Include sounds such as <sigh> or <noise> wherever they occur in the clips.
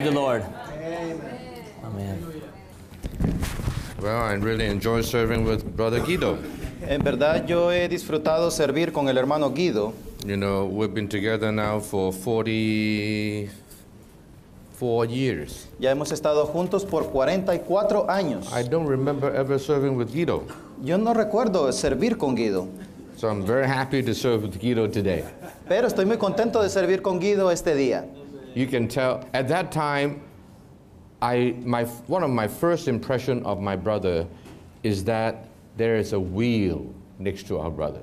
the Lord. Amen. Amen. Well, I really enjoy serving with Brother Guido. En verdad, yo he disfrutado servir con el hermano Guido. You know, we've been together now for 44 years. Ya hemos estado juntos por 44 años. I don't remember ever serving with Guido. Yo no recuerdo servir con Guido. So I'm very happy to serve with Guido today. Pero estoy muy contento de servir con Guido este día. You can tell. At that time, I, my, one of my first impression of my brother is that there is a wheel next to our brother.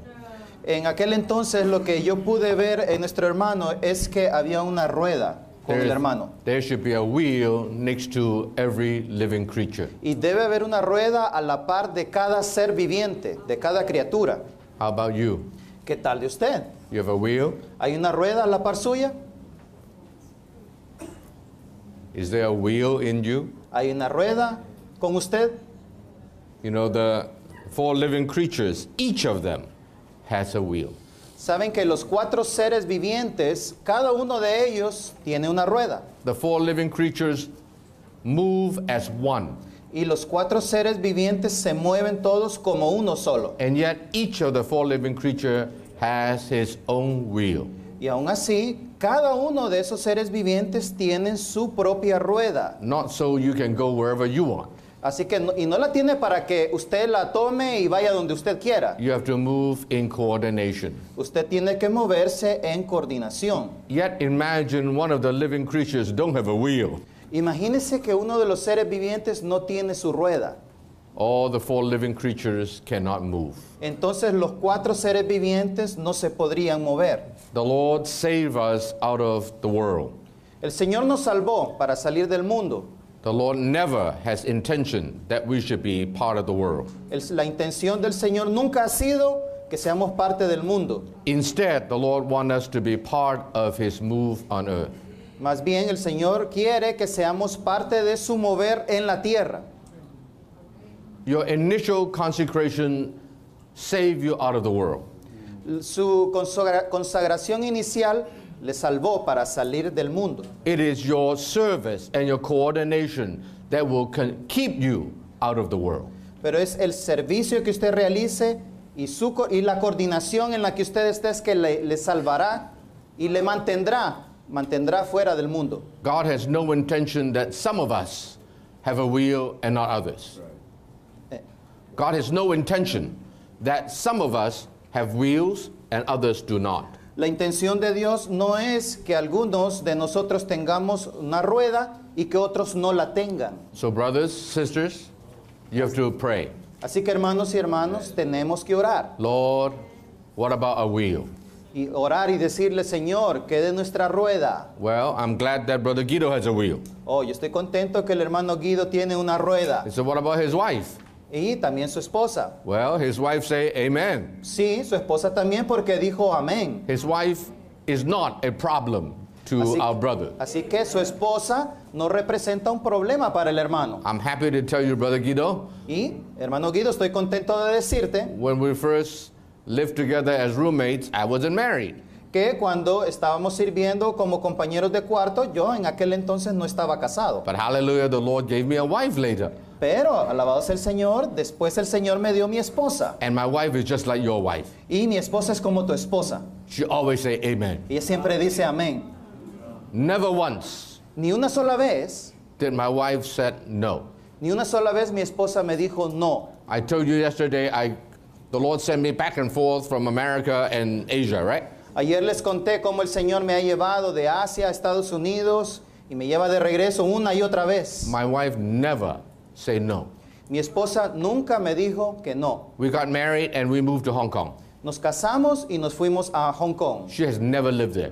En aquel entonces lo que yo pude ver en nuestro hermano es que había una rueda con el hermano. There should be a wheel next to every living creature. Y debe haber una rueda a la par de cada ser viviente, de cada criatura. How about you? ¿Qué tal de usted? You have a wheel? ¿Hay una rueda a la par suya? Is there a wheel in you? Hay una rueda con usted. You know, the four living creatures, each of them has a wheel. Saben que los cuatro seres vivientes, cada uno de ellos tiene una rueda. The four living creatures move as one. Y los cuatro seres vivientes se mueven todos como uno solo. And yet each of the four living creatures has his own wheel. Y aún así, cada uno de esos seres vivientes tiene su propia rueda. Así que y no la tiene para que usted la tome y vaya donde usted quiera. Usted tiene que moverse en coordinación. Yet Imagínese que uno de los seres vivientes no tiene su rueda. All the four living creatures cannot move. Entonces los cuatro seres vivientes no se podrían mover. The Lord save us out of the world. El Señor nos salvó para salir del mundo. The Lord never has intention that we should be part of the world. El, la intención del Señor nunca ha sido que seamos parte del mundo. Instead, the Lord wants us to be part of his move on earth. Más bien el Señor quiere que seamos parte de su mover en la tierra. your initial consecration saved you out of the world. Su consagración inicial le salvó para salir del mundo. It is your service and your coordination that will keep you out of the world. Pero es el servicio que usted realice y, su y la coordinación en la que usted esté es que le, le salvará y le mantendrá, mantendrá fuera del mundo. God has no intention that some of us have a will and not others. Right. God has no intention that some of us have wheels and others do not. La intención de Dios no es que algunos de nosotros tengamos una rueda y que otros no la tengan. So brothers, sisters, you have to pray. Así que hermanos y hermanos, tenemos que orar. Lord, what about a wheel? Y orar y decirle, Señor, que de nuestra rueda. Well, I'm glad that brother Guido has a wheel. Oh, yo estoy contento que el hermano Guido tiene una rueda. so what about his wife? Y también su esposa. Well, his wife say amen. Sí, su esposa también porque dijo amén. His wife is not a problem to our brother. Así que su esposa no representa un problema para el hermano. I'm happy to tell you, brother Guido. Y hermano Guido, estoy contento de decirte. When we first lived together as roommates, I wasn't married. que cuando estábamos sirviendo como compañeros de cuarto, yo en aquel entonces no estaba casado. But hallelujah, the Lord gave me a wife later. Pero alabado sea el Señor, después el Señor me dio mi esposa. And my wife is just like your wife. Y mi esposa es como tu esposa. She always say amen. Ella siempre dice amén. Never once. Ni una sola vez. Did my wife said no. Ni una sola vez mi esposa me dijo no. I told you yesterday I the Lord sent me back and forth from America and Asia, right? Ayer les conté cómo el Señor me ha llevado de Asia a Estados Unidos y me lleva de regreso una y otra vez. My wife never say no. Mi esposa nunca me dijo que no. We got married and we moved to Hong Kong. Nos casamos y nos fuimos a Hong Kong. She has never lived there.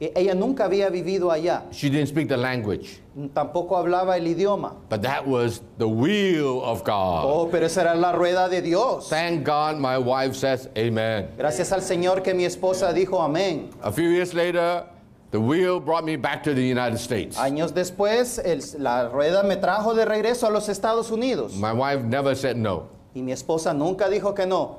E- Ella nunca había vivido allá. She didn't speak the language. Mm, tampoco hablaba el idioma. But that was the will of God. Oh, pero esa era la rueda de Dios. Thank God my wife says amen. Gracias al Señor que mi esposa dijo amén. A few years later, the wheel brought me back to the United States. Años después, el, la rueda me trajo de regreso a los Estados Unidos. My wife never said no. Y mi esposa nunca dijo que no.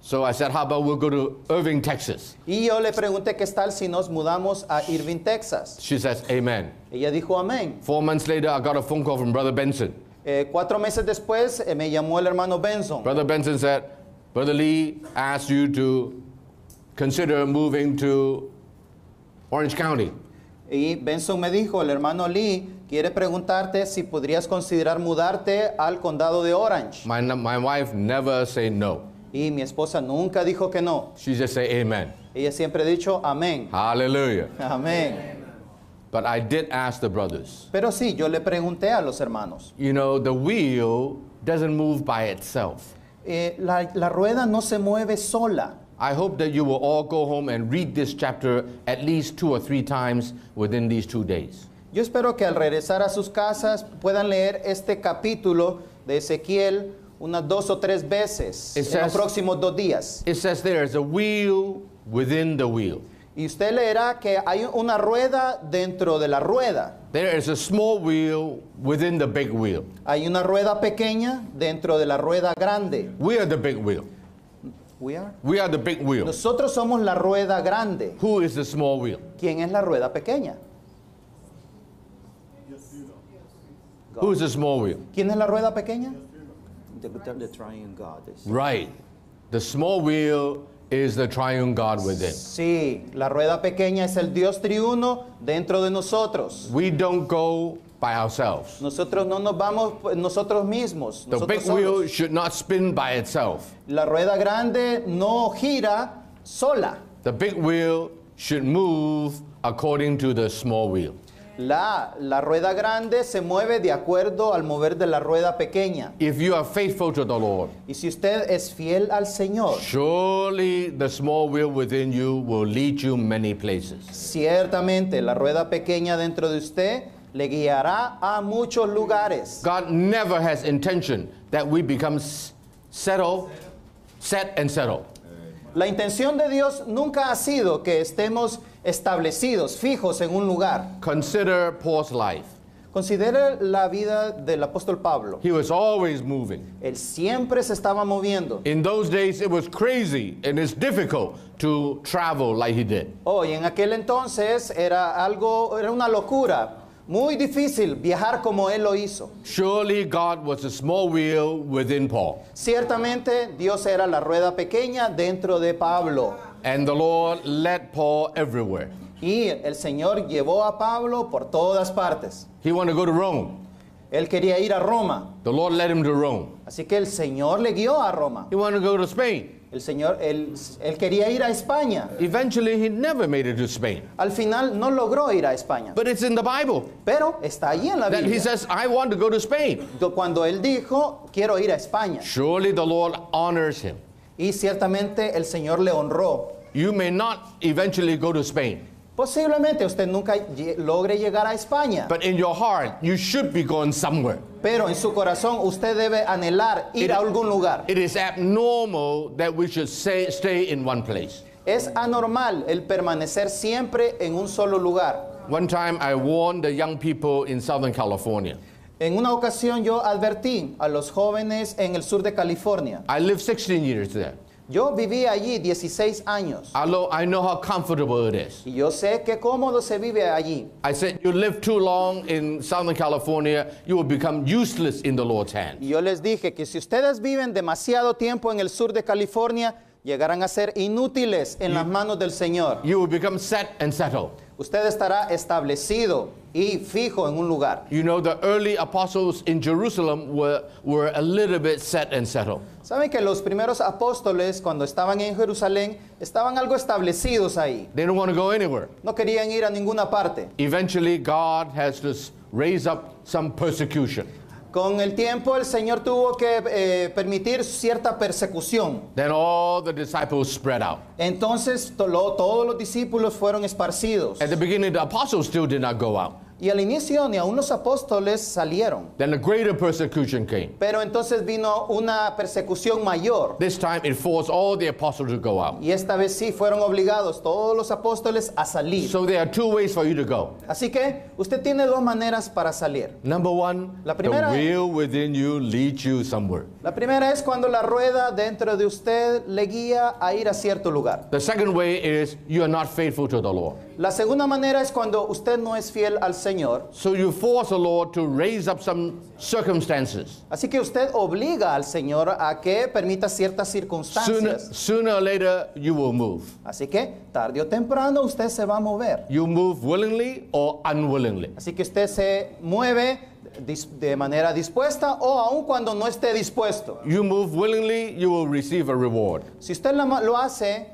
So I said, how about we'll go to Irving, Texas? Y yo le pregunté qué tal si nos mudamos a Irving, Texas. She says, amen. Ella dijo amén. Four months later, I got a phone call from Brother Benson. Eh, cuatro meses después, eh, me llamó el hermano Benson. Brother Benson said, Brother Lee asked you to consider moving to Orange County. Y Benson me dijo, el hermano Lee quiere preguntarte si podrías considerar mudarte al condado de Orange. My, wife never say no. Y mi esposa nunca dijo que no. She just say amen. Ella siempre ha dicho amén. Hallelujah. Amén. But I did ask the brothers. Pero sí, yo le pregunté a los hermanos. You know, the wheel doesn't move by itself. Eh, la rueda no se mueve sola. I hope that you will all go home and read this chapter at least two or three times within these two days. Yo espero que al regresar a sus casas puedan leer este capítulo de Ezequiel unas dos o tres veces it en says, los próximos dos días. It says there is a wheel within the wheel. Y usted leerá que hay una rueda dentro de la rueda. There is a small wheel within the big wheel. Hay una rueda pequeña dentro de la rueda grande. We are the big wheel. We are. We are the big wheel. Nosotros somos la rueda grande. Who is the small wheel? ¿Quién es la rueda pequeña? Who is the small wheel? ¿Quién es la rueda pequeña? The, triune God. Right. The small wheel is the triune God within. Sí, la rueda pequeña es el Dios triuno dentro de nosotros. We don't go by ourselves. Nosotros no nos vamos pues, nosotros mismos. The nosotros big wheel should not spin by itself. La rueda grande no gira sola. The big wheel should move according to the small wheel. La, la rueda grande se mueve de acuerdo al mover de la rueda pequeña. If you are faithful to the Lord, y si usted es fiel al Señor, surely the small wheel within you will lead you many places. Ciertamente la rueda pequeña dentro de usted le guiará a muchos lugares. God never has intention that we become settled, set and settled. La intención de Dios nunca ha sido que estemos establecidos, fijos en un lugar. Consider Paul's life. Considere la vida del apóstol Pablo. He was always moving. Él siempre se estaba moviendo. In those days it was crazy and it's difficult to travel like he did. Oh, en aquel entonces era algo era una locura muy difícil viajar como él lo hizo. Surely God was a small wheel within Paul. Ciertamente Dios era la rueda pequeña dentro de Pablo. And the Lord led Paul everywhere. Y el Señor llevó a Pablo por todas partes. He wanted to go to Rome. Él quería ir a Roma. The Lord led him to Rome. Así que el Señor le guió a Roma. He wanted to go to Spain. El señor, él, él quería ir a España. Eventually, he never made it to Spain. Al final no logró ir a España. But it's in the Bible. Pero está ahí en la That Biblia. he says, I want to go to Spain. Cuando él dijo, quiero ir a España. Surely the Lord honors him. Y ciertamente el Señor le honró. You may not eventually go to Spain. Posiblemente usted nunca logre llegar a España. But in your heart, you should be going somewhere. Pero en su corazón usted debe anhelar ir it, a algún lugar. It is abnormal that we should stay in one place. Es anormal el permanecer siempre en un solo lugar. One time I warned the young people in Southern California. En una ocasión yo advertí a los jóvenes en el sur de California. I lived 16 years there. Yo viví allí 16 años. I, I know how comfortable it is. yo sé qué cómodo se vive allí. I said, you live too long in Southern California, you will become useless in the Lord's hand. Y yo les dije que si ustedes viven demasiado tiempo en el sur de California, llegarán a ser inútiles en you, las manos del Señor. You will become set and settled. Usted estará establecido y fijo en un lugar. You know, the early apostles in Jerusalem were, were a little bit set and settled. Saben que los primeros apóstoles cuando estaban en Jerusalén estaban algo establecidos ahí. They didn't want to go anywhere. No querían ir a ninguna parte. Eventually, God has to raise up some persecution. Con el tiempo el Señor tuvo que eh, permitir cierta persecución. Then all the disciples spread out. Entonces todos los discípulos fueron esparcidos. At the beginning the apostles did not go out. Y al inicio ni aun los apóstoles salieron. Pero entonces vino una persecución mayor. Y esta vez sí fueron obligados todos los apóstoles a salir. Así que usted tiene dos maneras para salir. Number one, la primera, La primera es cuando la rueda dentro de usted le guía a ir a cierto lugar. The second way is you are not faithful to the La segunda manera es cuando usted no es fiel al Señor. Señor. Así que usted obliga al Señor a que permita ciertas circunstancias. or later you will move. Así que tarde o temprano usted se va a mover. You move willingly or unwillingly. Así que usted se mueve de manera dispuesta o aun cuando no esté dispuesto. You move willingly, you will receive a reward. Si usted lo hace,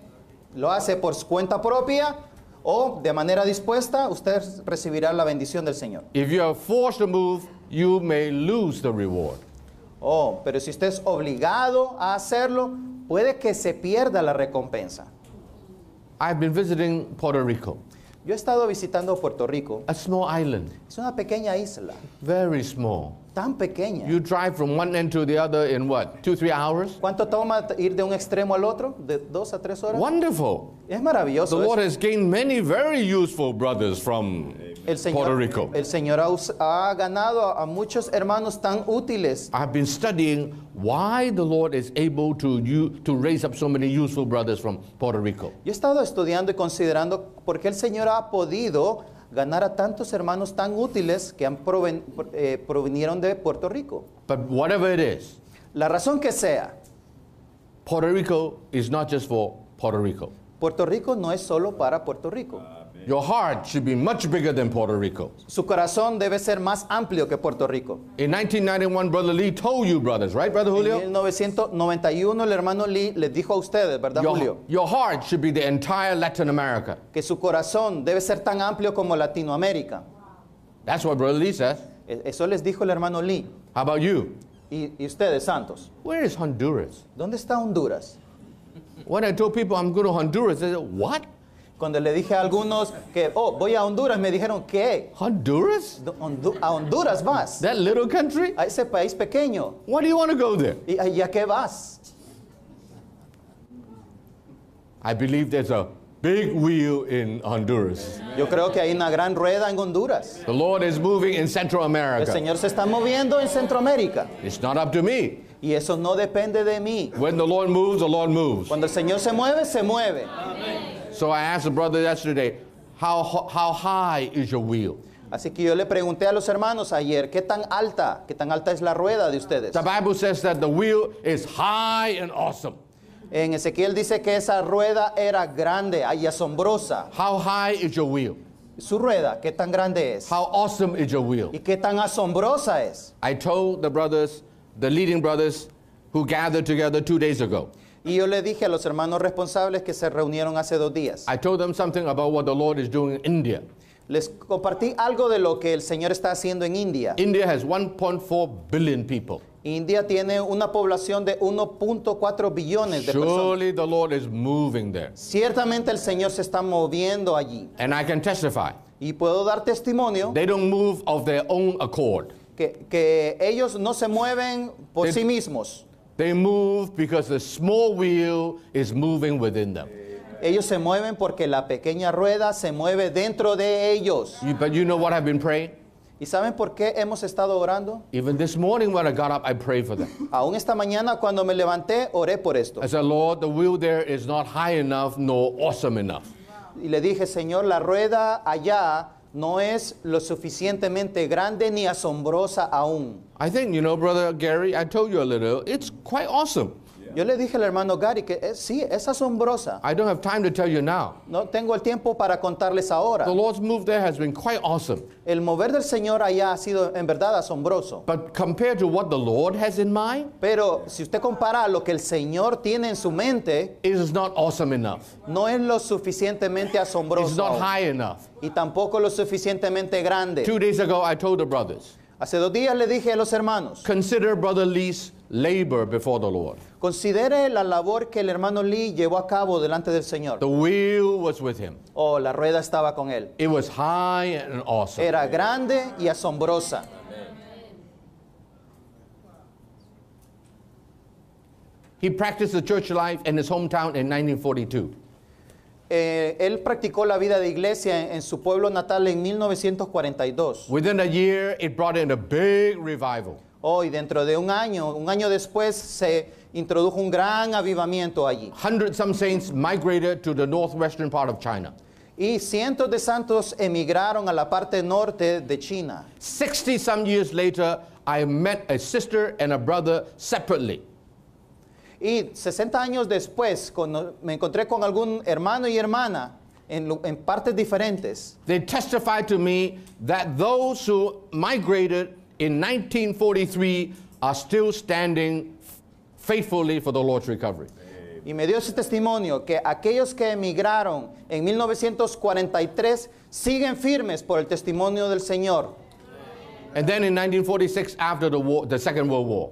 lo hace por su cuenta propia, o de manera dispuesta, usted recibirá la bendición del Señor. Oh, pero si usted es obligado a hacerlo, puede que se pierda la recompensa. Yo he estado visitando Puerto Rico. A island. Es una pequeña isla. Very small. tan pequeña. You drive from one end to the other in what? Two, three hours? ¿Cuánto toma ir de un extremo al otro? De dos a tres horas. Wonderful. Es maravilloso. The Lord has gained many very useful brothers from el Señor, Puerto Rico. El Señor ha ganado a muchos hermanos tan útiles. I've been studying why the Lord is able to you, to raise up so many useful brothers from Puerto Rico. Yo he estado estudiando y considerando por qué el Señor ha podido ganar a tantos hermanos tan útiles que han proven, eh, provinieron de Puerto Rico. But whatever it is, la razón que sea, Puerto Rico is not just for Puerto Rico. Puerto Rico no es solo para Puerto Rico. Your heart should be much bigger than Puerto Rico. Su corazón debe ser más amplio que Puerto Rico. In 1991, Brother Lee told you, brothers, right, Brother Julio? En 1991, el hermano Lee les dijo a ustedes, ¿verdad, your, Julio? Your heart should be the entire Latin America. Que su corazón debe ser tan amplio como Latinoamérica. That's what Brother Lee says. E-, eso les dijo el hermano Lee. How about you? Y, y ustedes, santos. Where is Honduras? ¿Dónde está Honduras? When I told people I'm going to Honduras, they said, "What?" Cuando le dije a algunos que, oh, voy a Honduras, me dijeron, ¿qué? Honduras? Hondu- a Honduras vas. That little country? A ese país pequeño. Why do you want to go there? ¿Y a, y a qué vas? I believe there's a big wheel in Honduras. Yo creo que hay una gran rueda en Honduras. The Lord is moving in Central America El Señor se está moviendo en Centroamérica. It's not up to me. Y eso no depende de mí. When the Lord moves, the Lord moves. Cuando el Señor se mueve, se mueve. So I asked the brother yesterday, how, how high is your wheel? Así que yo le pregunté a los hermanos ayer, ¿qué tan alta, qué tan alta es la rueda de ustedes? The Bible says that the wheel is high and awesome. En Ezequiel dice que esa rueda era grande y asombrosa. How high is your wheel? Su rueda, ¿qué tan grande es? How awesome is your wheel? ¿Y qué tan asombrosa es? I told the brothers, the leading brothers who gathered together two days ago. Y yo le dije a los hermanos responsables que se reunieron hace dos días. Les compartí algo de lo que el Señor está haciendo en India. India tiene una población de 1.4 billones de personas. Ciertamente el Señor se está moviendo allí. Y puedo dar testimonio. Que, ellos no se mueven por sí mismos. They move because the small wheel is moving within them. Ellos se mueven porque la pequeña rueda se mueve dentro de ellos. You, but you know what I've been praying? ¿Y saben por qué hemos estado orando? Even this morning when I got up, I prayed for them. Aún esta mañana cuando me levanté, oré por esto. I said, Lord, the wheel there is not high enough nor awesome enough. Y le dije, Señor, la rueda allá no es lo suficientemente grande ni asombrosa aún. I think, you know, Brother Gary, I told you a little, it's quite awesome. Yo le dije al hermano Gary que eh, sí, es asombrosa. I don't have time to tell you now. No tengo el tiempo para contarles ahora. The Lord's move there has been quite awesome. El mover del Señor allá ha sido en verdad asombroso. But compared to what the Lord has in mind, Pero si usted compara lo que el Señor tiene en su mente, is not awesome enough. no es lo suficientemente asombroso. not high enough. Y tampoco lo suficientemente grande. days ago I told the brothers. Hace dos días le dije a los hermanos. Consider brother Lee's labor before the Lord. Considere la labor que el hermano Lee llevó a cabo delante del Señor. The wheel was with him. Oh, la rueda estaba con él. It was high and awesome. Era grande y asombrosa. He practiced the church life in his hometown in 1942. Eh, él practicó la vida de iglesia en, su pueblo natal en 1942. Within a year, it brought in a big revival. Hoy, dentro de un año, un año después, se introdujo un gran avivamiento allí. Hundred some saints migrated to the northwestern part of China. Y cientos de santos emigraron a la parte norte de China. 60 some years later, I met a sister and a brother separately. Y 60 años después cuando me encontré con algún hermano y hermana en, en partes diferentes. They testified to me that those who migrated in 1943 are still standing faithfully for the Lord's recovery. Y me dio ese testimonio que aquellos que emigraron en 1943 siguen firmes por el testimonio del Señor. And then in 1946 after the war, the Second World War.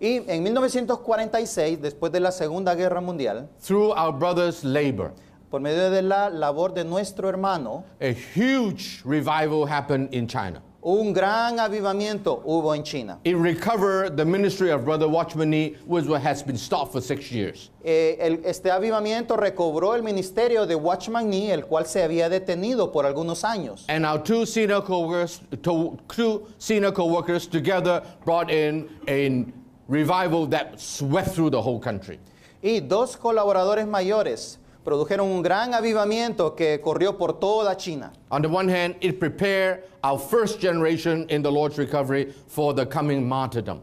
Y en 1946, después de la Segunda Guerra Mundial, through our brother's labor, por medio de la labor de nuestro hermano, a huge revival happened in China. Un gran avivamiento hubo en China. It recovered the ministry of Brother Watchman Nee, which has been stopped for six years. Eh, el- este avivamiento recobró el ministerio de Watchman Nee, el cual se había detenido por algunos años. And our two senior co-workers, to- two senior co-workers together brought in a revival that swept through the whole country. Y dos colaboradores mayores produjeron un gran avivamiento que corrió por toda China. On the one hand, it prepared our first generation in the Lord's recovery for the coming martyrdom.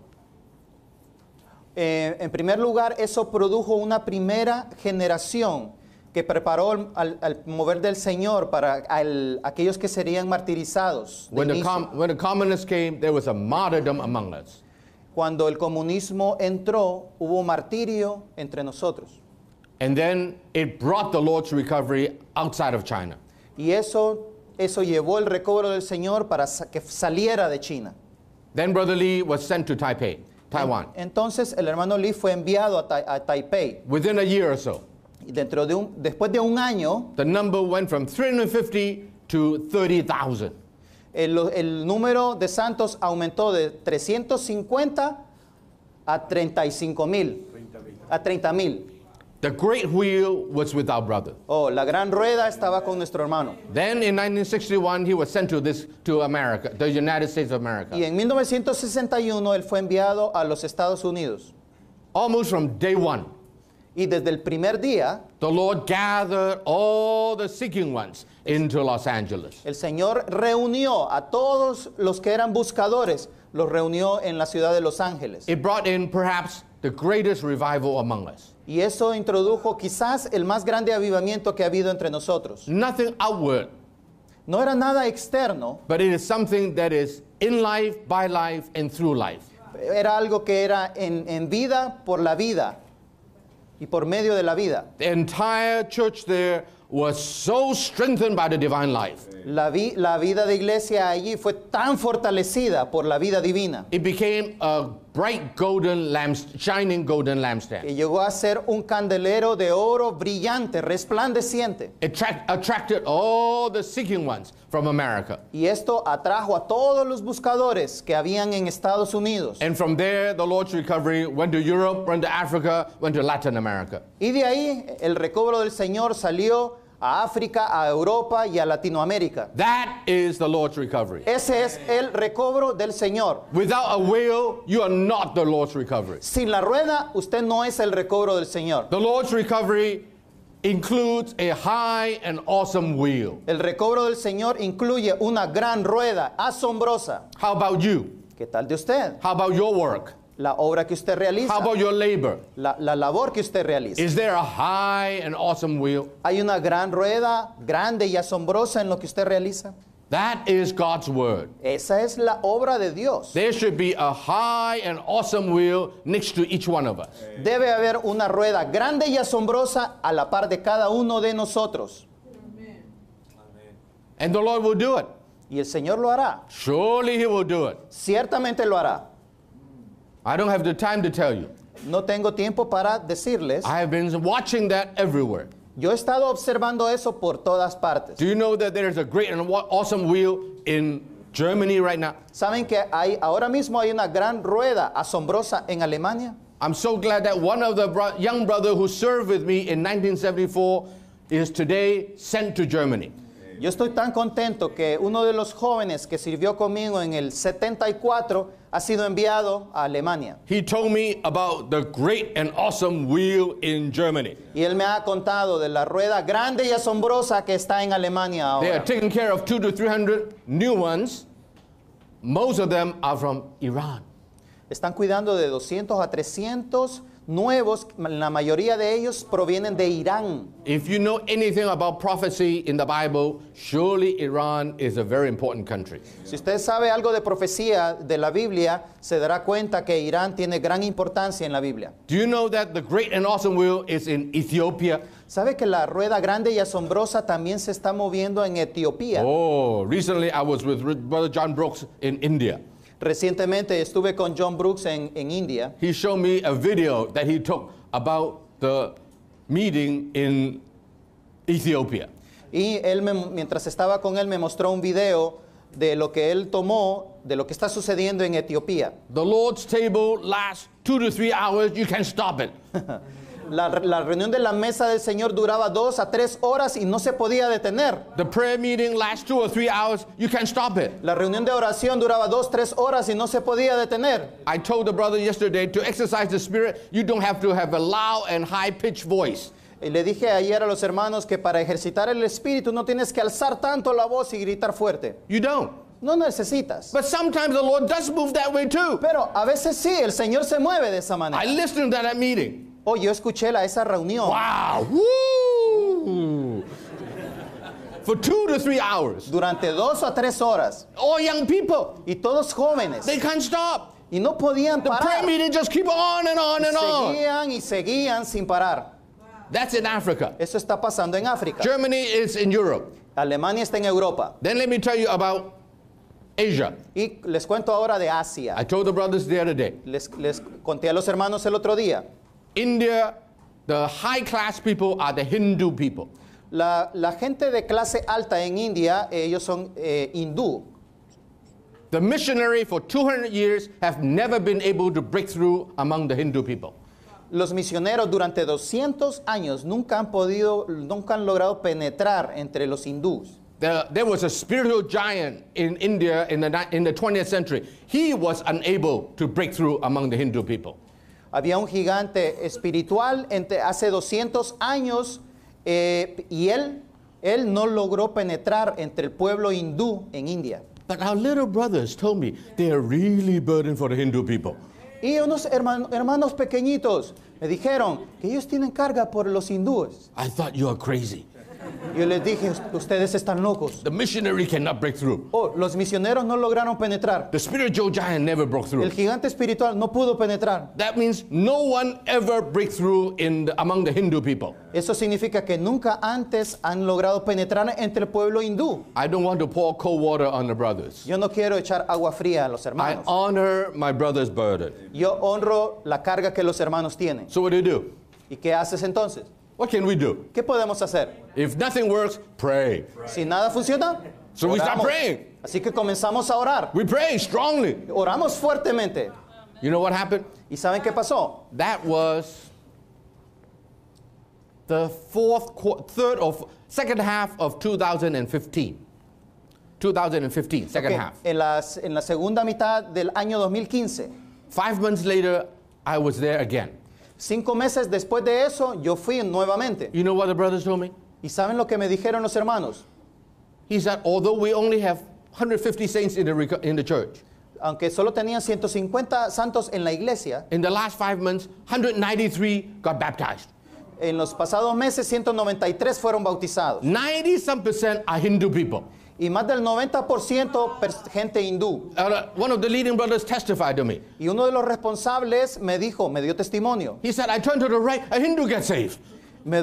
Eh, en primer lugar, eso produjo una primera generación que preparó al, mover del Señor para aquellos que serían martirizados. communists came, there was a martyrdom among us. Cuando el comunismo entró, hubo martirio entre nosotros. And then it brought the Lord's recovery outside of China. Y eso, eso llevó el recobro del Señor para que saliera de China. Then Brother Lee was sent to Taipei, Taiwan. Entonces el hermano Lee fue enviado a, tai a Taipei. Within a year or so. Y dentro de un, después de un año, the number went from 350 to 30,000. El, el número de santos aumentó de 350 a 35,000. A 30,000. The great wheel was with our brother. Oh, la gran rueda estaba con nuestro hermano. Then in 1961 he was sent to this to America, the United States of America. Y en 1961 él fue enviado a los Estados Unidos. Almost from day one. Y desde el primer día, the Lord gathered all the seeking ones into Los Angeles. El Señor reunió a todos los que eran buscadores, los reunió en la ciudad de Los Ángeles. It brought in perhaps the greatest revival among us. Y eso introdujo quizás el más grande avivamiento que ha habido entre nosotros. Nothing No era nada externo. But life, by life, life. Era algo que era en, vida, por la vida y por medio de la vida. La, vida de iglesia allí fue tan fortalecida por la vida divina bright golden lamps, shining golden lampstand. Que llegó a ser un candelero de oro brillante, resplandeciente. Attract, attracted all the seeking ones from America. Y esto atrajo a todos los buscadores que habían en Estados Unidos. And from there, the Lord's recovery went to Europe, went to Africa, went to Latin America. Y de ahí el recobro del Señor salió a África, a Europa y a Latinoamérica. That is the Lord's recovery. Ese es el recobro del Señor. Without a wheel, you are not the Lord's recovery. Sin la rueda, usted no es el recobro del Señor. The Lord's recovery includes a high and awesome wheel. El recobro del Señor incluye una gran rueda asombrosa. How about you? ¿Qué tal de usted? How about your work? La obra que usted realiza. How about your labor? La, la labor que usted realiza. Is there a high and awesome wheel? Hay una gran rueda, grande y asombrosa en lo que usted realiza. That is God's word. Esa es la obra de Dios. There should be a high and awesome wheel next to each one of us. Debe haber una rueda grande y asombrosa a la par de cada uno de nosotros. Amen. And the Lord will do it. Y el Señor lo hará. Surely he will do it. Ciertamente lo hará. I don't have the time to tell you. No tengo tiempo para decirles. I have been watching that everywhere. Yo he estado observando eso por todas partes. Do you know that there is a great and awesome wheel in Germany right now? ¿Saben que hay ahora mismo hay una gran rueda asombrosa en Alemania? I'm so glad that one of the bro young brother who served with me in 1974 is today sent to Germany. Yo estoy tan contento que uno de los jóvenes que sirvió conmigo en el 74 ha sido enviado a Alemania. He told me about the great and awesome wheel in Germany. Y él me ha contado de la rueda grande y asombrosa que está en Alemania ahora. taking care of to new ones. Most of them are from Iran. Están cuidando de 200 a 300 nuevos, la mayoría de ellos provienen de Irán. If you know anything about prophecy in the Bible, surely Iran is a very important country. Si usted sabe algo de profecía de la Biblia, se dará cuenta que Irán tiene gran importancia en la Biblia. Do you know that the great and awesome wheel is in Ethiopia? ¿Sabe que la rueda grande y asombrosa también se está moviendo en Etiopía? Oh, recently I was with Brother John Brooks in India. Recientemente estuve con John Brooks en, en India. He showed me a video that he took about the meeting in Ethiopia. Y él me, mientras estaba con él me mostró un video de lo que él tomó, de lo que está sucediendo en Etiopía. The Lord's table lasts two to three hours. You can stop it. <laughs> la, la reunión de la mesa del Señor duraba dos a tres horas y no se podía detener. The prayer meeting lasts two or three hours. You can't stop it. La reunión de oración duraba dos, tres horas y no se podía detener. I told the brother yesterday to exercise the spirit, you don't have to have a loud and high-pitched voice. Y le dije ayer a los hermanos que para ejercitar el espíritu no tienes que alzar tanto la voz y gritar fuerte. You don't. No necesitas. But sometimes the Lord does move that way too. Pero a veces sí, el Señor se mueve de esa manera. I listened to that meeting. Oh, yo escuché la, esa reunión. ¡Wow! For two to three hours. Durante dos a tres horas. All oh, young people. Y todos jóvenes. They can't stop. Y no podían parar. The prayer meeting just keep on and on and on. Seguían y seguían sin parar. That's in Africa. Eso está pasando en África. Germany is in Europe. Alemania está en Europa. Then let me tell you about Asia. Y les cuento ahora de Asia. I told the brothers the other day. Les, les conté a los hermanos el otro día. India, the high class people are the Hindu people. La, la gente de clase alta en India, ellos son eh, hindú. The missionary for 200 years have never been able to break through among the Hindu people. Los misioneros durante 200 años nunca han podido, nunca han logrado penetrar entre los hindús. The, there was a spiritual giant in India in the, in the 20th century. He was unable to break through among the Hindu people. Había un gigante espiritual entre, hace 200 años eh, y él, él no logró penetrar entre el pueblo hindú en India. Y unos hermanos, pequeñitos me dijeron que ellos tienen carga por los hindúes. I thought you are crazy. Yo les dije, ustedes están locos. The missionary cannot break through. Oh, los misioneros no lograron penetrar. The spiritual giant never broke through. El gigante espiritual no pudo penetrar. That means no one ever breaks through in among the Hindu people. Eso significa que nunca antes han logrado penetrar entre el pueblo hindú. I don't want to pour cold water on the brothers. Yo no quiero echar agua fría a los hermanos. I honor my brother's burden. Yo honro la carga que los hermanos tienen. So what do you do? ¿Y qué haces entonces? What can we do? ¿Qué podemos hacer? If nothing works, pray. Si nada funciona, So we start praying. así que comenzamos a orar. We pray strongly. Oramos fuertemente. You know what happened? ¿Y saben qué pasó? That was the fourth, third or second half of 2015. 2015, second Que half. en, la, en la segunda mitad del año 2015, Five months later, I was there again. Cinco meses después de eso, yo fui nuevamente. You know what the brothers told me? ¿Y saben lo que me dijeron los hermanos? He said, although we only have 150 saints in the, in the church. Aunque solo tenían 150 santos en la iglesia. In the last five months, 193 got baptized. En los pasados meses, 193 fueron bautizados. 90 percent are Hindu people. Y más del 90% gente hindú. Uh, one of the leading brothers testified to me. Y uno de los responsables me dijo, me dio testimonio. He said, I turned to the right, a Hindu gets saved. Me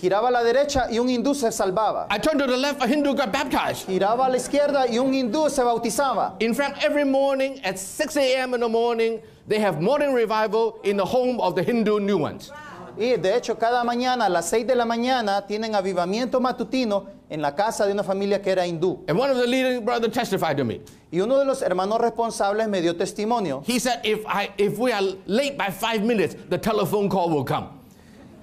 giraba a la derecha y un hindú se salvaba. I turned to the left, a Hindu got baptized. Giraba a la izquierda y un hindú se bautizaba. In fact, every morning at 6 a.m. in the morning, they have morning revival in the home of the Hindu new ones. Y de hecho, cada mañana a las 6 de la mañana tienen avivamiento matutino en la casa de una familia que era hindú. And one of the leading brother testified to me. Y uno de los hermanos responsables me dio testimonio. He said, if, I, if we are late by five minutes, the telephone call will come.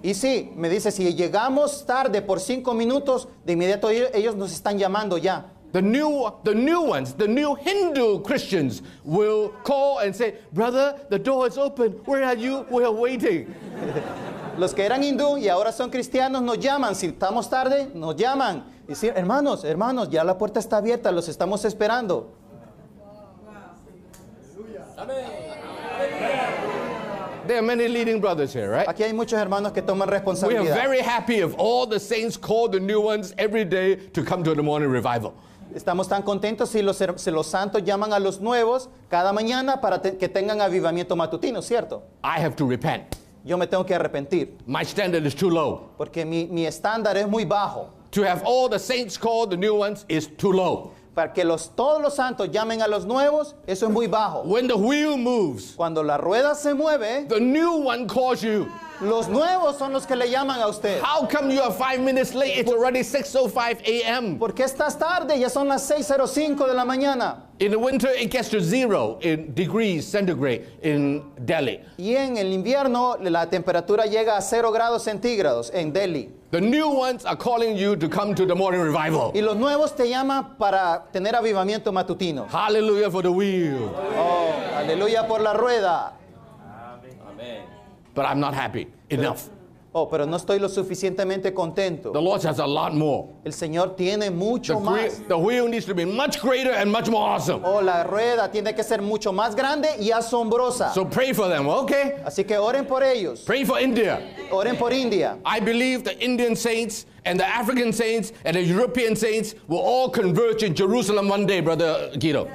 Y sí, me dice, si llegamos tarde por cinco minutos, de inmediato e-, ellos nos están llamando ya. The new, the new ones, the new Hindu Christians will call and say, brother, the door is open. Where are you? We are waiting. <laughs> Los que eran hindú y ahora son cristianos nos llaman. Si estamos tarde, nos llaman. decir, hermanos, hermanos, ya la puerta está abierta, los estamos esperando. There many leading brothers here, right? Aquí hay muchos hermanos que toman responsabilidad. We are very happy all the saints call the new ones every day to come to the morning revival. Estamos tan contentos si los, los santos llaman a los nuevos cada mañana para que tengan avivamiento matutino, ¿cierto? I have to repent. yo me tengo que arrepentir. My standard is too low. Porque mi, mi estándar es muy bajo. To have all the saints called, the new ones, is too low. para que los, todos los santos llamen a los nuevos, eso es muy bajo. When the wheel moves, Cuando la rueda se mueve, the new one calls you. Los nuevos son los que le llaman a usted. How come you are five minutes late? It's already 6:05 a.m. ¿Por qué estás tarde? Ya son las 6:05 de la mañana. In the winter it gets to 0 in degrees centigrade in Delhi. Y en el invierno la temperatura llega a 0 grados centígrados en Delhi. The new ones are calling you to come to the morning revival. Y los nuevos te llaman para tener avivamiento matutino. Hallelujah for the wheel. Oh, aleluya por la rueda. Amen. But I'm not happy enough. Oh, pero no estoy lo suficientemente contento. The Lord has a lot more. El Señor tiene mucho The, más. the wheel needs to be much greater and much more awesome. Oh, la rueda tiene que ser mucho más grande y asombrosa. So pray for them, okay? Así que oren por ellos. Pray for India. Oren por India. I believe the Indian saints and the African saints and the European saints will all converge in Jerusalem one day, Brother Guido.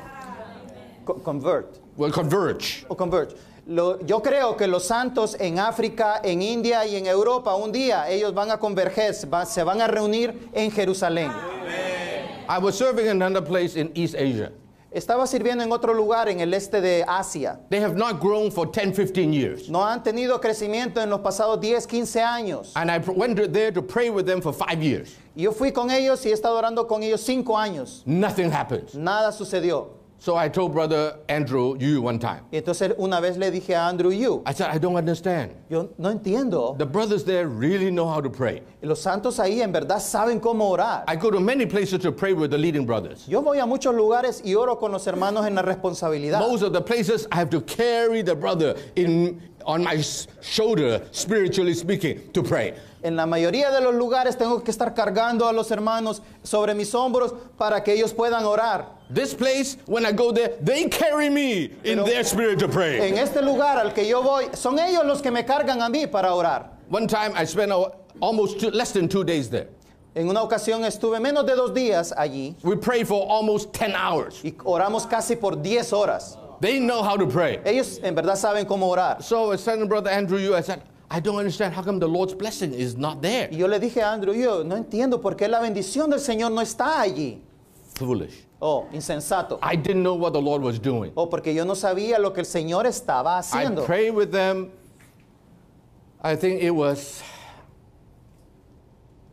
Co- Convert. Will converge. O oh, converge. yo creo que los santos en África, en India y en Europa, un día ellos van a converger, se van a reunir en Jerusalén. Estaba sirviendo en otro lugar en el este de Asia. No han tenido crecimiento en los pasados 10, 15 años. And Yo fui con ellos y he estado orando con ellos cinco años. Nada sucedió. So I told brother Andrew you one time. Y entonces una vez le dije a Andrew you. I said I don't understand. Yo no entiendo. The brothers there really know how to pray. Los santos ahí en verdad saben cómo orar. I go to many places to pray with the leading brothers. Yo voy a muchos lugares y oro con los hermanos en la responsabilidad. Most of the places I have to carry the brother in on my shoulder spiritually speaking to pray. En la mayoría de los lugares tengo que estar cargando a los hermanos sobre mis hombros para que ellos puedan orar. This place, when I go there, they carry me in Pero their spirit to pray. En este lugar al que yo voy, son ellos los que me cargan a mí para orar. One time I spent almost two, less than two days there. En una ocasión estuve menos de dos días allí We prayed for almost 10 hours. y oramos casi por 10 horas. They know how to pray. Ellos en verdad saben cómo orar. So I certain Brother Andrew, you, I said, I don't understand how come the Lord's blessing is not there. Y yo le dije a Andrew, yo no entiendo por qué la bendición del Señor no está allí. Foolish. Oh, insensato. I didn't know what the Lord was doing. Oh, porque yo no sabía lo que el Señor estaba haciendo. I prayed with them. I think it was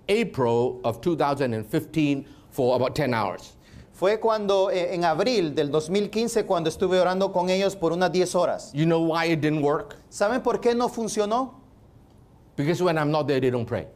April of 2015 for about 10 hours. Fue cuando eh, en abril del 2015 cuando estuve orando con ellos por unas 10 horas. You know why it didn't work? ¿Saben por qué no funcionó? Because when I'm not there, they don't pray.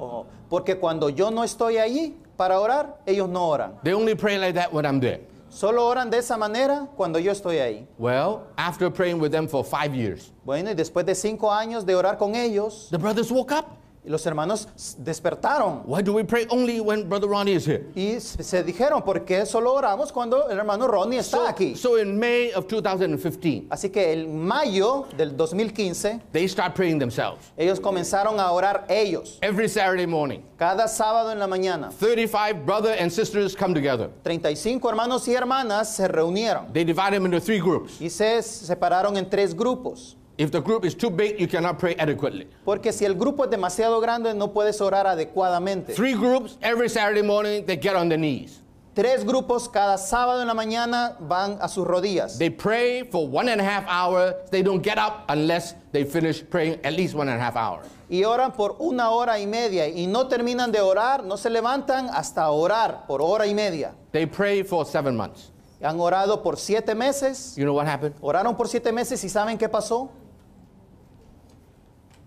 Oh, porque cuando yo no estoy allí para orar, ellos no oran. They only pray like that when I'm there. Solo oran de esa manera cuando yo estoy ahí. Well, after praying with them for five years, Bueno, y después de cinco años de orar con ellos, the brothers woke up. los hermanos despertaron. Why do we pray only when Brother Ronnie is here? Y se dijeron, ¿por qué solo oramos cuando el hermano Ronnie está so, aquí? So in May of 2015, Así que en mayo del 2015, they start praying themselves. Ellos comenzaron a orar ellos. Every Saturday morning. Cada sábado en la mañana. 35 brother and sisters come together. 35 hermanos y hermanas se reunieron. They divided them into three groups. Y se separaron en tres grupos. If the group is too big, you cannot pray adequately. Porque si el grupo es demasiado grande, no puedes orar adecuadamente. Three groups every Saturday morning, they get on their knees. Tres grupos cada sábado en la mañana van a sus rodillas. They pray for one and a half hours. They don't get up unless they finish praying at least one and a half hours. Y oran por una hora y media y no terminan de orar, no se levantan hasta orar por hora y media. They pray for seven months. Han orado por siete meses. You know what happened? Oraron por siete meses y saben qué pasó?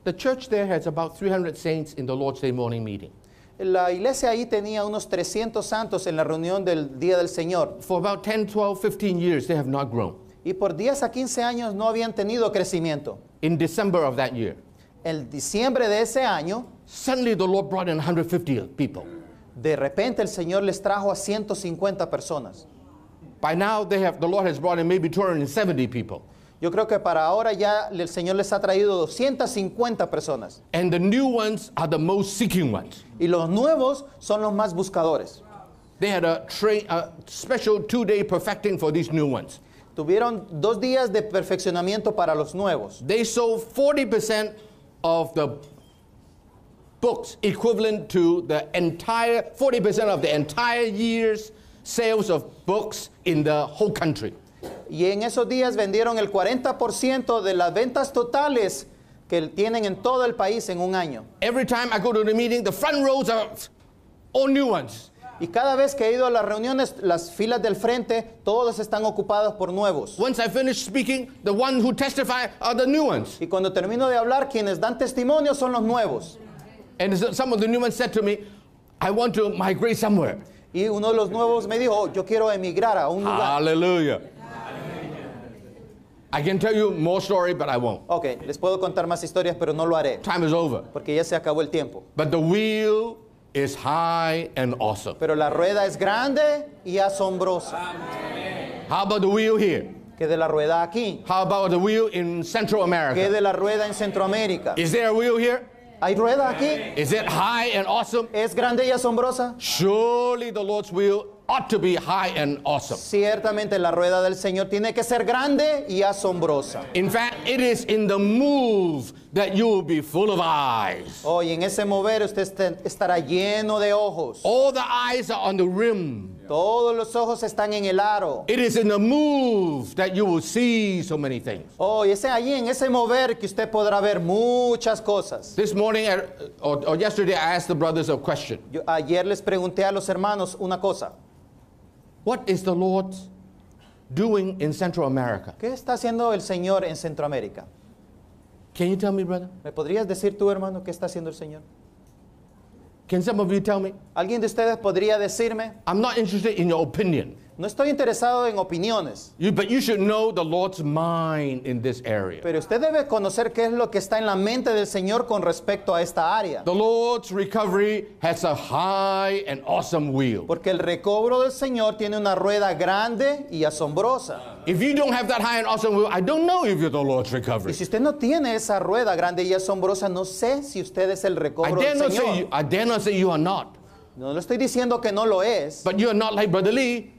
The church there has about 300 saints in the Lord's Day morning meeting. La iglesia ahí tenía unos 300 santos en la reunión del Día del Señor. For about 10, 12, 15 years they have not grown. Y por 10 a 15 años no habían tenido crecimiento. In December of that year. El diciembre de ese año, suddenly the Lord brought in 150 people. De repente el Señor les trajo a 150 personas. By now they have the Lord has brought in maybe 270 people. Yo creo que para ahora ya el Señor les ha traído 250 personas. And the new ones are the most seeking ones. Y los nuevos son los más buscadores. They had a, a special two-day perfecting for these new ones. Tuvieron dos días de perfeccionamiento para los nuevos. They sold 40% of the books equivalent to the entire 40% of the entire year's sales of books in the whole country. Y en esos días vendieron el 40% de las ventas totales que tienen en todo el país en un año. Every time I go to the meeting, the front rows are all new ones. Y cada vez que he ido a las reuniones, las filas del frente, todos están ocupados por nuevos. I finish speaking, the who testify are the new ones. Y cuando termino de hablar, quienes dan testimonio son los nuevos. Y uno de los nuevos me dijo, oh, yo quiero emigrar a un lugar. Aleluya I can tell you more story, but I won't. Okay, les puedo contar más historias, pero no lo haré. Time is over. Porque ya se acabó el tiempo. But the wheel is high and awesome. Pero la rueda es grande y asombrosa. Amen. How about the wheel here? ¿Qué de la rueda aquí? How about the wheel in Central America? ¿Qué de la rueda en Centroamérica? Is there a wheel here? ¿Hay rueda aquí? Is it high and awesome? ¿Es grande y asombrosa? Surely the Lord's wheel ought to be high and awesome. Ciertamente la rueda del Señor tiene que ser grande y asombrosa. In fact, it is in the move that you will be full of eyes. Oh, en ese mover usted estará lleno de ojos. All the eyes are on the rim. Todos los ojos están en el aro. It is in the move that you will see so many things. Oh, y es allí en ese mover que usted podrá ver muchas cosas. This morning or, or yesterday I asked the brothers a question. Yo, ayer les pregunté a los hermanos una cosa. What is the Lord doing in Central America? ¿Qué está haciendo el Señor en Centroamérica? Can you tell me, brother? ¿Me podrías decir tú, hermano, qué está haciendo el Señor? Can some of you tell me? ¿Alguien de ustedes podría decirme? I'm not interested in your opinion. No estoy interesado en opiniones. Pero usted debe conocer qué es lo que está en la mente del Señor con respecto a esta área. Porque el recobro del Señor tiene una rueda grande y asombrosa. Y si usted no tiene esa rueda grande y asombrosa, no sé si usted es el recobro del Señor. No lo estoy diciendo que no lo es. But you are not like Brother Lee.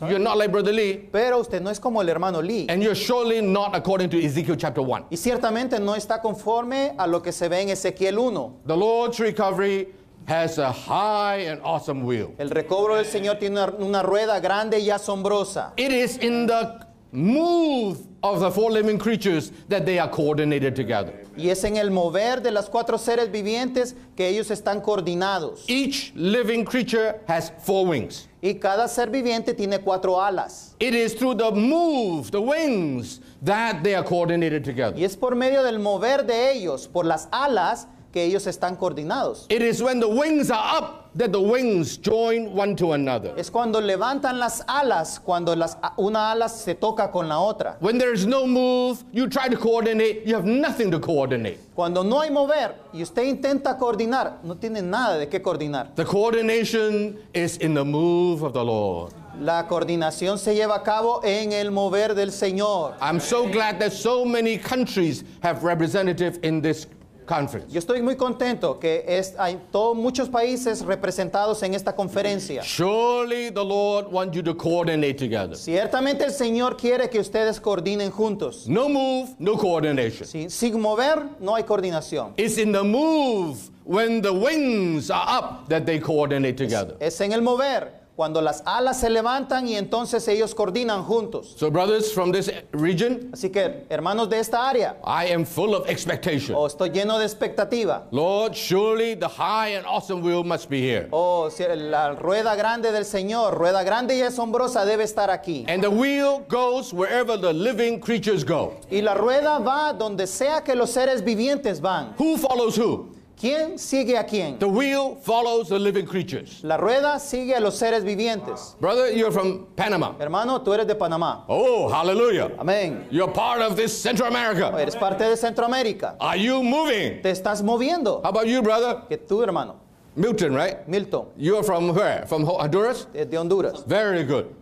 You're not like Brother Lee. Pero usted no es como el hermano Lee. And you're surely not according to Ezekiel chapter 1. Y ciertamente no está conforme a lo que se ve en Ezequiel 1. The Lord's recovery has a high and awesome wheel. El recobro del Señor tiene una, una rueda grande y asombrosa. It is in the move of the four living creatures that they are coordinated together. Y es en el mover de las cuatro seres vivientes que ellos están coordinados. Each living creature has four wings. Y cada ser viviente tiene cuatro alas. It is through the move, the wings, that they are coordinated together. Y es por medio del mover de ellos, por las alas, que ellos están coordinados. It is when the wings are up that the wings join one to another. Es cuando levantan las alas cuando las una ala se toca con la otra. When there is no move, you try to coordinate, you have nothing to coordinate. Cuando no hay mover y usted intenta coordinar, no tiene nada de qué coordinar. The coordination is in the move of the Lord. La coordinación se lleva a cabo en el mover del Señor. I'm so glad that so many countries have representative in this Conference. Yo estoy muy contento que es, hay todos muchos países representados en esta conferencia. Surely the Lord wants you to coordinate together. Ciertamente el Señor quiere que ustedes coordinen juntos. No move, no coordination. Sí, sin mover no hay coordinación. It's in the move when the wings are up that they coordinate together. es, es en el mover cuando las alas se levantan y entonces ellos coordinan juntos. So brothers from this region, Así que hermanos de esta área, I am full of expectation. Oh, estoy lleno de expectativa. Lord, surely the high and awesome will must be here. Oh, la rueda grande del Señor, rueda grande y asombrosa debe estar aquí. And the wheel goes wherever the living creatures go. Y la rueda va donde sea que los seres vivientes van. Who follows who? ¿Quién sigue a quién? The wheel follows the living creatures. La rueda sigue a los seres vivientes. Brother, you're from Panama. Hermano, tú eres de Panamá. Oh, hallelujah. Amén. You're part of this Central America. Oh, eres parte de Centroamérica. Are you moving? Te estás moviendo. How about you, brother? Que tú, hermano. Milton, right? Milton. You're from where? From Honduras? De Honduras. Very good.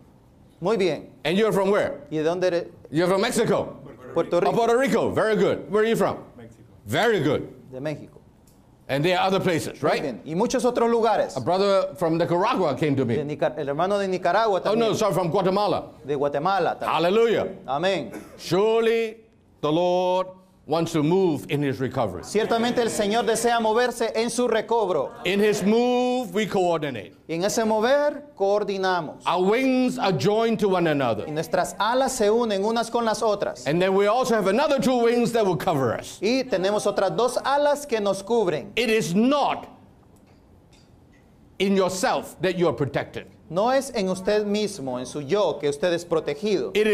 Muy bien. And you're from where? ¿Y de dónde eres? You're from Mexico. Puerto Rico. Oh, Puerto Rico. Very good. Where are you from? Mexico. Very good. De México. And there are other places, right? Muy Y muchos otros lugares. A brother from Nicaragua came to me. De Nicar- el hermano de Nicaragua Oh, no, sorry, from Guatemala. De Guatemala también. Hallelujah. Amén. Surely the Lord wants to move in his recovery. Ciertamente el Señor desea moverse en su recobro. In his move we coordinate. Y en ese mover coordinamos. Our wings are joined to one another. Y nuestras alas se unen unas con las otras. And then we also have another two wings that will cover us. Y tenemos otras dos alas que nos cubren. It is not in yourself that you are protected. No es en usted mismo, en su yo, que usted es protegido. the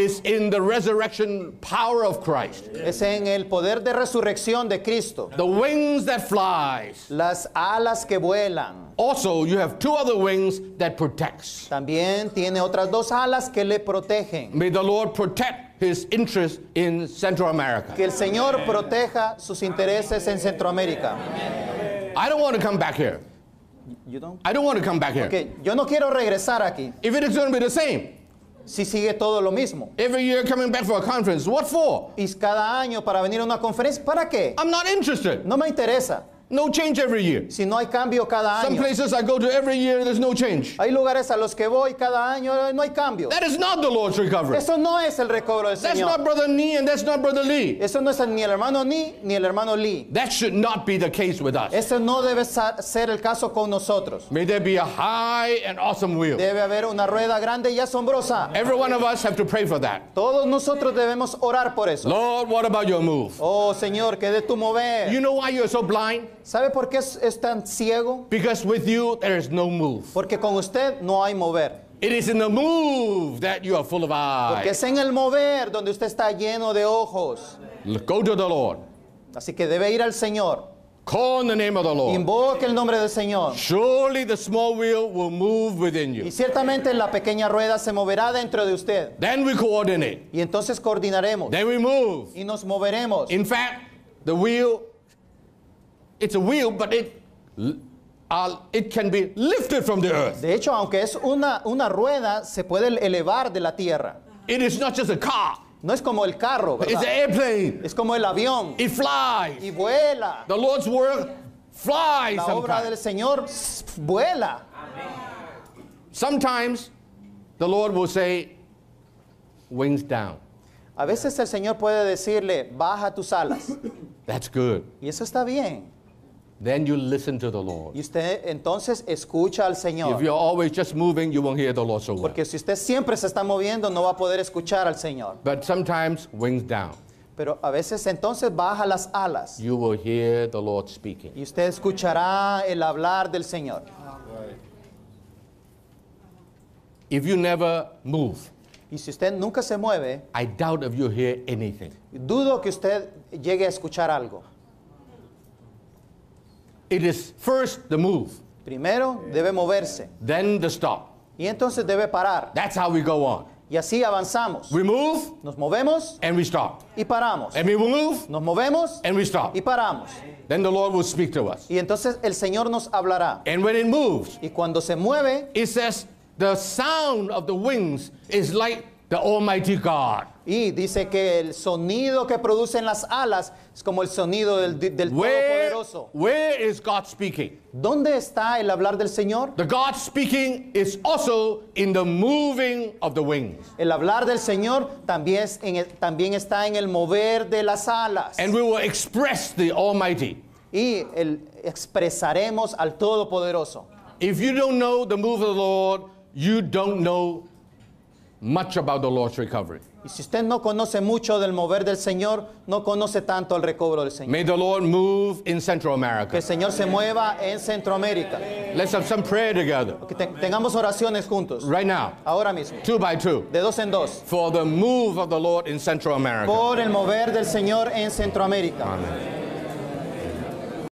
power of Es en el poder de resurrección de Cristo. The wings Las alas que vuelan. También tiene otras dos alas que le protegen. Que el Señor proteja sus intereses en Centroamérica. I don't want to come back You don't? I don't want to come back here. Okay, yo no quiero regresar aquí. If it is going to be the same. Si sigue todo lo mismo. Every year coming back for a conference, what for? Y cada año para venir a una conferencia, ¿para qué? I'm not interested. No me interesa. No change every year. Si no hay cambio cada año. Some places I go to every year, there's no change. Hay lugares a los que voy cada año, no hay cambio. That is not the Lord's recovery. Eso no es el recobro del That's Señor. not Brother Nee and that's not Brother Lee. Eso no es ni el hermano Ni ni el hermano Lee. That should not be the case with us. Eso no debe ser el caso con nosotros. May there be a high and awesome wheel. Debe haber una rueda grande y asombrosa. Every one of us have to pray for that. Todos nosotros debemos orar por eso. Lord, what about your move? Oh Señor, qué de tu mover. You know why you're so blind? ¿Sabe por qué es, es tan ciego? Because with you there is no move. Porque con usted no hay mover. It is in the move that you are full of eyes. Porque es en el mover donde usted está lleno de ojos. Go to the Lord. Así que debe ir al Señor. Call on the name of the Lord. Invoque el nombre del Señor. Surely the small wheel will move within you. Y ciertamente la pequeña rueda se moverá dentro de usted. Then we coordinate. Y entonces coordinaremos. Then we move. Y nos moveremos. In fact, the wheel it's a wheel, but it, uh, it can be lifted from the earth. De hecho, aunque es una, una rueda, se puede elevar de la tierra. It is not just a car. No es como el carro, ¿verdad? It's an airplane. Es como el avión. It flies. Y vuela. The Lord's work flies. La obra del Señor vuela. Sometimes the Lord will say, wings down. A veces el Señor puede decirle, baja tus alas. That's good. Y eso está bien. Then you listen to the Lord. Y usted entonces escucha al Señor. Porque si usted siempre se está moviendo, no va a poder escuchar al Señor. Pero a veces entonces baja las alas. Y usted escuchará el hablar del Señor. y si usted nunca se mueve, I doubt you hear anything. Dudo que usted llegue a escuchar algo. It is first the move. Primero debe moverse. Then the stop. Y entonces debe parar. That's how we go on. Y así avanzamos. We move, nos movemos and we stop. y paramos. And we move, nos movemos and we stop. y paramos. Then the Lord will speak to us. Y entonces el Señor nos hablará. And when it moves, y cuando se mueve, it says the sound of the wings is like the Almighty God. Y dice que el sonido que producen las alas es como el sonido del, del Todopoderoso. speaking? ¿Dónde está el hablar del Señor? speaking in the moving of the El hablar del Señor también, en también está en el mover de las alas. express the Y el, expresaremos al Todopoderoso. If you don't know the move of the Lord, you don't know much about the Lord's recovery. Y si usted no conoce mucho del mover del Señor, no conoce tanto el recobro del Señor. Que el Señor se mueva en Centroamérica. Que tengamos oraciones juntos. Ahora mismo. De dos en dos. Por el mover del Señor en Centroamérica. Amen.